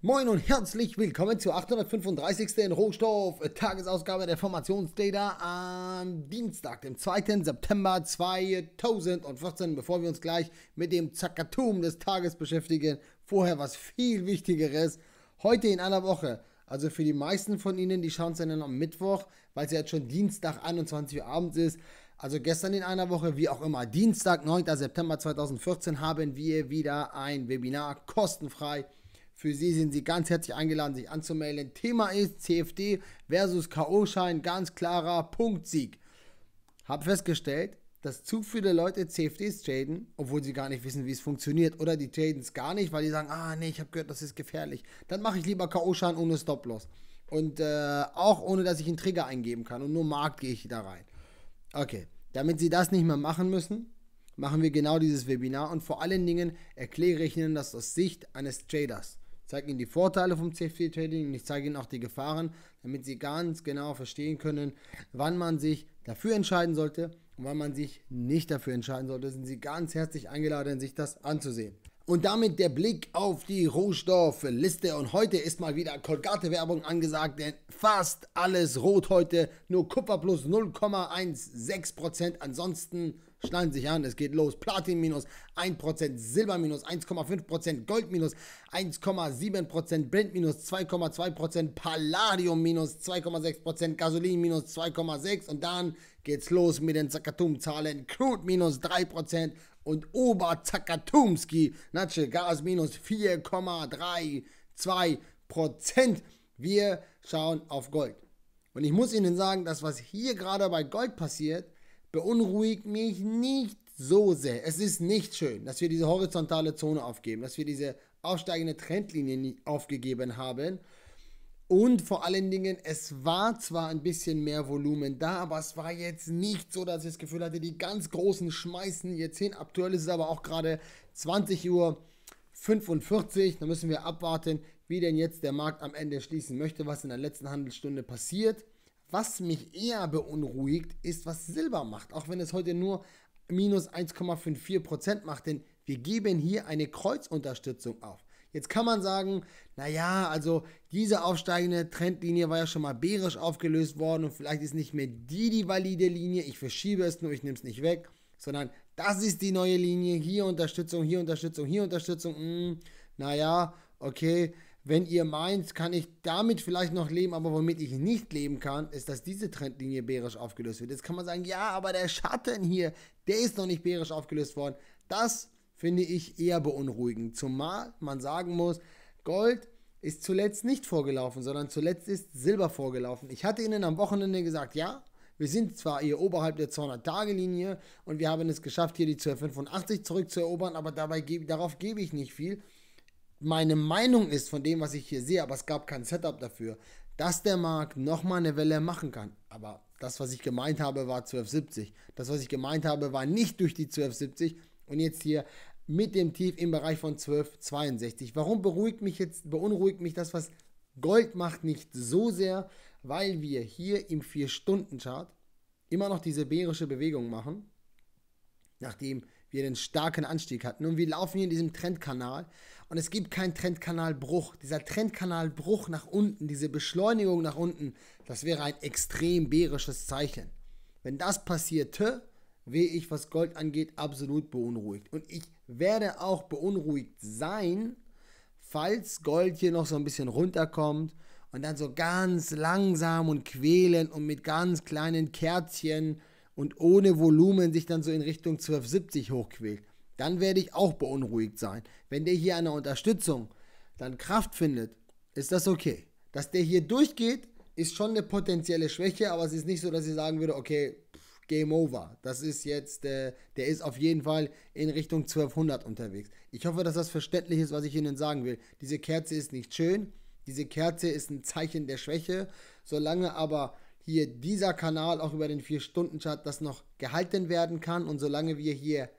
Moin und herzlich willkommen zur 835. Rohstoff Tagesausgabe der Formationsdata am Dienstag, dem 2. September 2014. Bevor wir uns gleich mit dem Zackertum des Tages beschäftigen, vorher was viel Wichtigeres. Heute in einer Woche, also für die meisten von Ihnen, die schauen es dann am Mittwoch, weil es ja jetzt schon Dienstag 21 Uhr abends ist. Also gestern in einer Woche, wie auch immer, Dienstag, 9. September 2014, haben wir wieder ein Webinar kostenfrei für Sie sind Sie ganz herzlich eingeladen, sich anzumelden. Thema ist CFD versus K.O.-Schein, ganz klarer Punktsieg. Hab festgestellt, dass zu viele Leute CFDs traden, obwohl sie gar nicht wissen, wie es funktioniert. Oder die traden es gar nicht, weil die sagen, ah nee, ich habe gehört, das ist gefährlich. Dann mache ich lieber K.O.-Schein ohne Stop-Loss. Und äh, auch ohne, dass ich einen Trigger eingeben kann. Und nur Markt gehe ich da rein. Okay, damit Sie das nicht mehr machen müssen, machen wir genau dieses Webinar. Und vor allen Dingen erkläre ich Ihnen das aus Sicht eines Traders zeige Ihnen die Vorteile vom CFD-Trading und ich zeige Ihnen auch die Gefahren, damit Sie ganz genau verstehen können, wann man sich dafür entscheiden sollte und wann man sich nicht dafür entscheiden sollte. Sind Sie ganz herzlich eingeladen, sich das anzusehen. Und damit der Blick auf die Rohstoffliste. Und heute ist mal wieder Kolgate-Werbung angesagt, denn fast alles rot heute. Nur Kupfer plus 0,16%. Ansonsten Schneiden sich an, es geht los. Platin minus 1%, Silber minus 1,5%, Gold minus 1,7%, Brent minus 2,2%, Palladium minus 2,6%, Gasolin minus 2,6% und dann geht's los mit den Zakatum-Zahlen. Crude minus 3% und Oberzakatumski, Natsche Gas minus 4,32%. Wir schauen auf Gold. Und ich muss Ihnen sagen, dass was hier gerade bei Gold passiert, beunruhigt mich nicht so sehr. Es ist nicht schön, dass wir diese horizontale Zone aufgeben, dass wir diese aufsteigende Trendlinie aufgegeben haben. Und vor allen Dingen, es war zwar ein bisschen mehr Volumen da, aber es war jetzt nicht so, dass ich das Gefühl hatte, die ganz Großen schmeißen jetzt hin. Aktuell ist es aber auch gerade 20 Uhr 45. Da müssen wir abwarten, wie denn jetzt der Markt am Ende schließen möchte, was in der letzten Handelsstunde passiert. Was mich eher beunruhigt, ist, was Silber macht, auch wenn es heute nur minus 1,54% macht, denn wir geben hier eine Kreuzunterstützung auf. Jetzt kann man sagen, naja, also diese aufsteigende Trendlinie war ja schon mal bärisch aufgelöst worden und vielleicht ist nicht mehr die die valide Linie, ich verschiebe es nur, ich nehme es nicht weg, sondern das ist die neue Linie, hier Unterstützung, hier Unterstützung, hier Unterstützung, mh, hm, naja, okay, wenn ihr meint, kann ich damit vielleicht noch leben, aber womit ich nicht leben kann, ist, dass diese Trendlinie bärisch aufgelöst wird. Jetzt kann man sagen, ja, aber der Schatten hier, der ist noch nicht bärisch aufgelöst worden. Das finde ich eher beunruhigend, zumal man sagen muss, Gold ist zuletzt nicht vorgelaufen, sondern zuletzt ist Silber vorgelaufen. Ich hatte Ihnen am Wochenende gesagt, ja, wir sind zwar hier oberhalb der 200-Tage-Linie und wir haben es geschafft, hier die 285 zurückzuerobern, aber dabei gebe, darauf gebe ich nicht viel meine Meinung ist von dem, was ich hier sehe, aber es gab kein Setup dafür, dass der Markt nochmal eine Welle machen kann. Aber das, was ich gemeint habe, war 1270. Das, was ich gemeint habe, war nicht durch die 1270 und jetzt hier mit dem Tief im Bereich von 1262. Warum beruhigt mich jetzt, beunruhigt mich das, was Gold macht, nicht so sehr, weil wir hier im 4-Stunden-Chart immer noch diese bärische Bewegung machen, nachdem wie wir den starken Anstieg hatten. Und wir laufen hier in diesem Trendkanal und es gibt keinen Trendkanalbruch. Dieser Trendkanalbruch nach unten, diese Beschleunigung nach unten, das wäre ein extrem bärisches Zeichen. Wenn das passierte, wäre ich, was Gold angeht, absolut beunruhigt. Und ich werde auch beunruhigt sein, falls Gold hier noch so ein bisschen runterkommt und dann so ganz langsam und quälend und mit ganz kleinen Kerzchen und ohne Volumen sich dann so in Richtung 1270 hochquält, dann werde ich auch beunruhigt sein. Wenn der hier eine Unterstützung dann Kraft findet, ist das okay. Dass der hier durchgeht, ist schon eine potenzielle Schwäche, aber es ist nicht so, dass ich sagen würde, okay, Game Over. Das ist jetzt, äh, der ist auf jeden Fall in Richtung 1200 unterwegs. Ich hoffe, dass das verständlich ist, was ich Ihnen sagen will. Diese Kerze ist nicht schön, diese Kerze ist ein Zeichen der Schwäche. Solange aber hier dieser Kanal auch über den 4-Stunden-Chart das noch gehalten werden kann. Und solange wir hier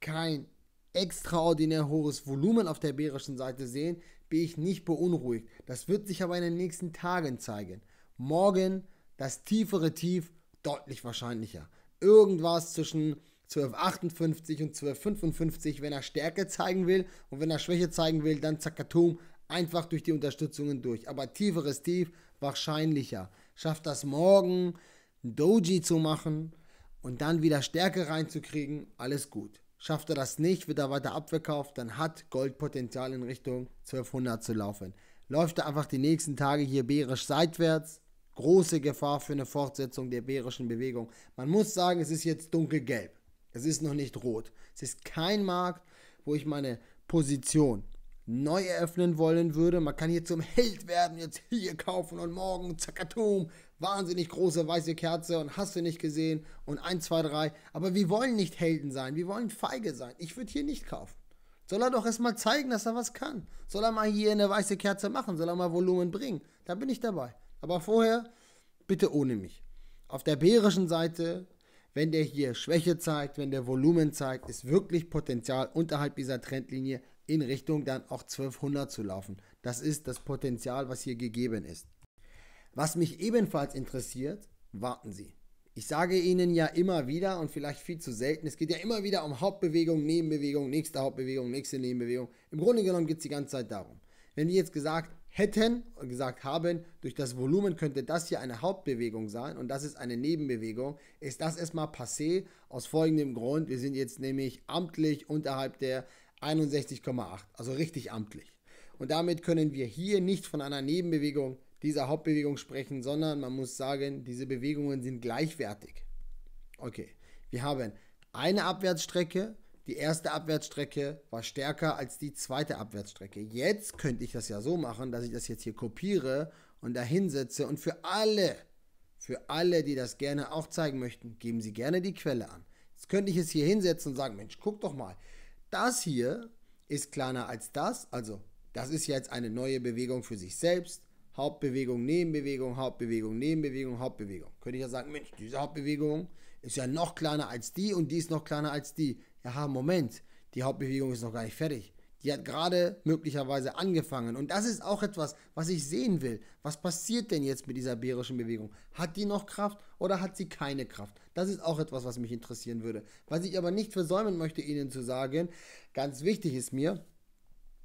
kein extraordinär hohes Volumen auf der bärischen Seite sehen, bin ich nicht beunruhigt. Das wird sich aber in den nächsten Tagen zeigen. Morgen das tiefere Tief deutlich wahrscheinlicher. Irgendwas zwischen 12,58 und 12,55, wenn er Stärke zeigen will und wenn er Schwäche zeigen will, dann zakatum, einfach durch die Unterstützungen durch. Aber tieferes Tief wahrscheinlicher schafft das morgen, ein Doji zu machen und dann wieder Stärke reinzukriegen, alles gut. Schafft er das nicht, wird er weiter abverkauft, dann hat Gold Potenzial in Richtung 1200 zu laufen. Läuft er einfach die nächsten Tage hier bärisch seitwärts, große Gefahr für eine Fortsetzung der bärischen Bewegung. Man muss sagen, es ist jetzt dunkelgelb. Es ist noch nicht rot. Es ist kein Markt, wo ich meine Position neu eröffnen wollen würde. Man kann hier zum Held werden, jetzt hier kaufen und morgen zakatum, wahnsinnig große weiße Kerze und hast du nicht gesehen und 1, 2, 3. Aber wir wollen nicht Helden sein, wir wollen feige sein. Ich würde hier nicht kaufen. Soll er doch erstmal zeigen, dass er was kann. Soll er mal hier eine weiße Kerze machen, soll er mal Volumen bringen. Da bin ich dabei. Aber vorher bitte ohne mich. Auf der bärischen Seite, wenn der hier Schwäche zeigt, wenn der Volumen zeigt, ist wirklich Potenzial unterhalb dieser Trendlinie in Richtung dann auch 1200 zu laufen. Das ist das Potenzial, was hier gegeben ist. Was mich ebenfalls interessiert, warten Sie. Ich sage Ihnen ja immer wieder und vielleicht viel zu selten, es geht ja immer wieder um Hauptbewegung, Nebenbewegung, nächste Hauptbewegung, nächste Nebenbewegung. Im Grunde genommen geht es die ganze Zeit darum. Wenn wir jetzt gesagt hätten und gesagt haben, durch das Volumen könnte das hier eine Hauptbewegung sein und das ist eine Nebenbewegung, ist das erstmal passé aus folgendem Grund. Wir sind jetzt nämlich amtlich unterhalb der 61,8, also richtig amtlich. Und damit können wir hier nicht von einer Nebenbewegung dieser Hauptbewegung sprechen, sondern man muss sagen, diese Bewegungen sind gleichwertig. Okay, wir haben eine Abwärtsstrecke, die erste Abwärtsstrecke war stärker als die zweite Abwärtsstrecke. Jetzt könnte ich das ja so machen, dass ich das jetzt hier kopiere und da hinsetze und für alle, für alle, die das gerne auch zeigen möchten, geben Sie gerne die Quelle an. Jetzt könnte ich es hier hinsetzen und sagen, Mensch, guck doch mal, das hier ist kleiner als das, also das ist jetzt eine neue Bewegung für sich selbst. Hauptbewegung, Nebenbewegung, Hauptbewegung, Nebenbewegung, Hauptbewegung. Könnte ich ja sagen, Mensch, diese Hauptbewegung ist ja noch kleiner als die und die ist noch kleiner als die. Ja, Moment, die Hauptbewegung ist noch gar nicht fertig. Die hat gerade möglicherweise angefangen. Und das ist auch etwas, was ich sehen will. Was passiert denn jetzt mit dieser bärischen Bewegung? Hat die noch Kraft oder hat sie keine Kraft? Das ist auch etwas, was mich interessieren würde. Was ich aber nicht versäumen möchte, Ihnen zu sagen, ganz wichtig ist mir,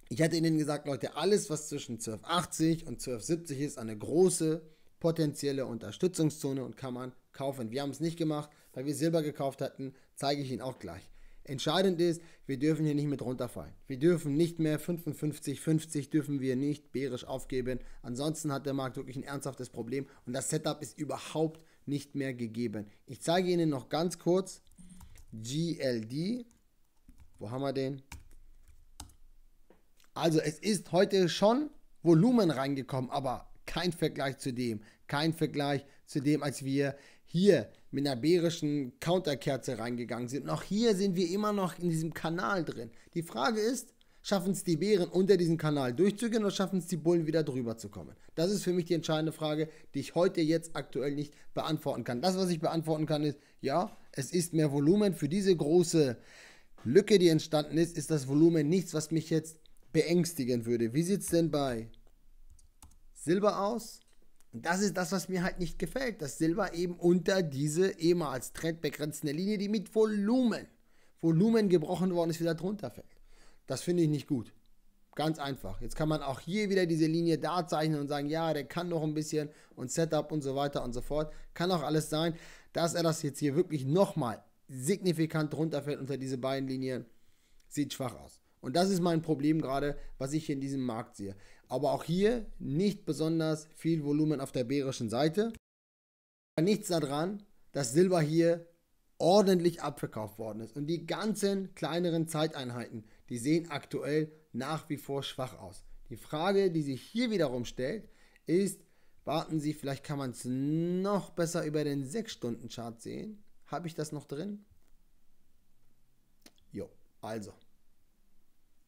ich hatte Ihnen gesagt, Leute, alles, was zwischen 1280 und 1270 ist, eine große potenzielle Unterstützungszone und kann man kaufen. Wir haben es nicht gemacht, weil wir Silber gekauft hatten, zeige ich Ihnen auch gleich. Entscheidend ist, wir dürfen hier nicht mit runterfallen. Wir dürfen nicht mehr 55, 50 dürfen wir nicht bärisch aufgeben. Ansonsten hat der Markt wirklich ein ernsthaftes Problem und das Setup ist überhaupt nicht mehr gegeben. Ich zeige Ihnen noch ganz kurz GLD. Wo haben wir den? Also es ist heute schon Volumen reingekommen, aber kein Vergleich zu dem, kein Vergleich zu dem, als wir hier mit einer bärischen Counterkerze reingegangen sind. Und auch hier sind wir immer noch in diesem Kanal drin. Die Frage ist, schaffen es die Bären unter diesem Kanal durchzugehen oder schaffen es die Bullen wieder drüber zu kommen? Das ist für mich die entscheidende Frage, die ich heute jetzt aktuell nicht beantworten kann. Das, was ich beantworten kann, ist, ja, es ist mehr Volumen. Für diese große Lücke, die entstanden ist, ist das Volumen nichts, was mich jetzt beängstigen würde. Wie sieht es denn bei Silber aus? Und das ist das, was mir halt nicht gefällt, dass Silva eben unter diese ehemals trendbegrenzende Linie, die mit Volumen, Volumen gebrochen worden ist, wieder drunter fällt. Das finde ich nicht gut. Ganz einfach. Jetzt kann man auch hier wieder diese Linie da zeichnen und sagen, ja, der kann noch ein bisschen und Setup und so weiter und so fort. Kann auch alles sein, dass er das jetzt hier wirklich nochmal signifikant drunter fällt unter diese beiden Linien. Sieht schwach aus. Und das ist mein Problem gerade, was ich hier in diesem Markt sehe. Aber auch hier nicht besonders viel Volumen auf der bärischen Seite. Aber nichts daran, dass Silber hier ordentlich abverkauft worden ist. Und die ganzen kleineren Zeiteinheiten, die sehen aktuell nach wie vor schwach aus. Die Frage, die sich hier wiederum stellt, ist, warten Sie, vielleicht kann man es noch besser über den 6-Stunden-Chart sehen. Habe ich das noch drin? Jo, also.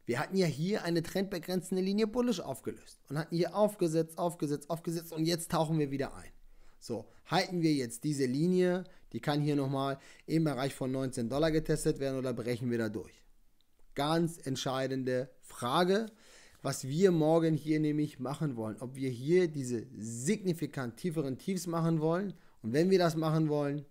Wir hatten ja hier eine trendbegrenzende Linie bullish aufgelöst und hatten hier aufgesetzt, aufgesetzt, aufgesetzt und jetzt tauchen wir wieder ein. So, halten wir jetzt diese Linie, die kann hier nochmal im Bereich von 19 Dollar getestet werden oder brechen wir da durch? Ganz entscheidende Frage, was wir morgen hier nämlich machen wollen. Ob wir hier diese signifikant tieferen Tiefs machen wollen und wenn wir das machen wollen,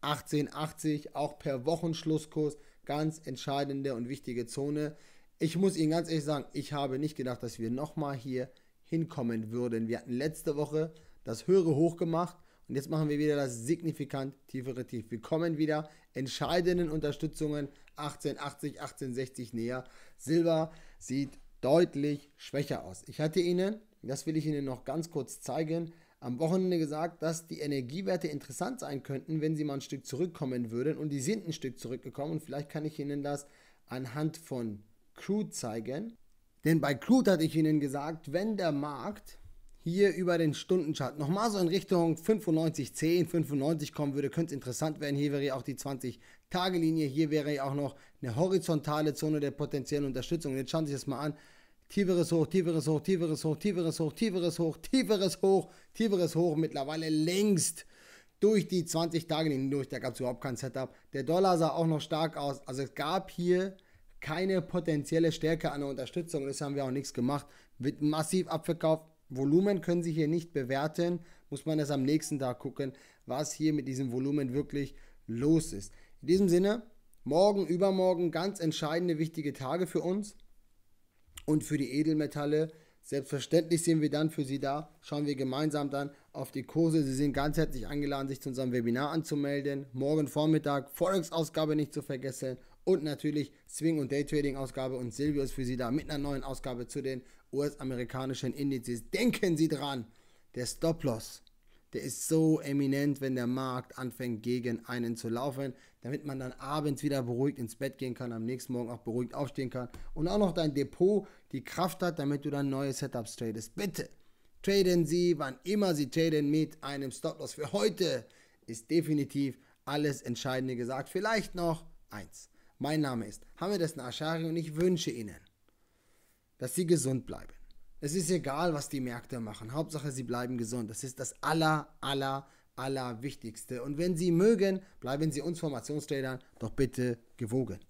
18,80 auch per Wochenschlusskurs ganz entscheidende und wichtige Zone. Ich muss Ihnen ganz ehrlich sagen, ich habe nicht gedacht, dass wir nochmal hier hinkommen würden. Wir hatten letzte Woche das höhere Hoch gemacht und jetzt machen wir wieder das signifikant tiefere Tief. Wir kommen wieder entscheidenden Unterstützungen 1880, 1860 näher. Silber sieht deutlich schwächer aus. Ich hatte Ihnen, das will ich Ihnen noch ganz kurz zeigen, am Wochenende gesagt, dass die Energiewerte interessant sein könnten, wenn sie mal ein Stück zurückkommen würden. Und die sind ein Stück zurückgekommen. Und vielleicht kann ich Ihnen das anhand von Crude zeigen. Denn bei Crude hatte ich Ihnen gesagt, wenn der Markt hier über den Stundenchart nochmal so in Richtung 95, 10, 95 kommen würde, könnte es interessant werden. Hier wäre ja auch die 20-Tage-Linie, hier wäre ja auch noch eine horizontale Zone der potenziellen Unterstützung. Und jetzt schauen Sie sich das mal an tieferes Hoch, tieferes Hoch, tieferes Hoch, tieferes Hoch, tieferes Hoch, tieferes Hoch, tieferes Hoch, mittlerweile längst durch die 20 Tage hindurch, da gab es überhaupt kein Setup. Der Dollar sah auch noch stark aus. Also es gab hier keine potenzielle Stärke an der Unterstützung. Das haben wir auch nichts gemacht. Wird massiv abverkauft. Volumen können Sie hier nicht bewerten. Muss man erst am nächsten Tag gucken, was hier mit diesem Volumen wirklich los ist. In diesem Sinne, morgen, übermorgen ganz entscheidende, wichtige Tage für uns und für die Edelmetalle. Selbstverständlich sind wir dann für Sie da. Schauen wir gemeinsam dann auf die Kurse. Sie sind ganz herzlich eingeladen, sich zu unserem Webinar anzumelden. Morgen Vormittag Forex-Ausgabe nicht zu vergessen und natürlich Swing- und Daytrading-Ausgabe. Und Silvio ist für Sie da mit einer neuen Ausgabe zu den US-amerikanischen Indizes. Denken Sie dran, der Stop-Loss der ist so eminent, wenn der Markt anfängt, gegen einen zu laufen, damit man dann abends wieder beruhigt ins Bett gehen kann, am nächsten Morgen auch beruhigt aufstehen kann und auch noch dein Depot die Kraft hat, damit du dann neue Setups tradest. Bitte traden Sie, wann immer Sie traden, mit einem Stop-Loss. Für heute ist definitiv alles Entscheidende gesagt. Vielleicht noch eins. Mein Name ist Hamed Asnashari und ich wünsche Ihnen, dass Sie gesund bleiben es ist egal, was die Märkte machen. Hauptsache, sie bleiben gesund. Das ist das aller, aller, aller Wichtigste. Und wenn Sie mögen, bleiben Sie uns Formationstradern doch bitte gewogen.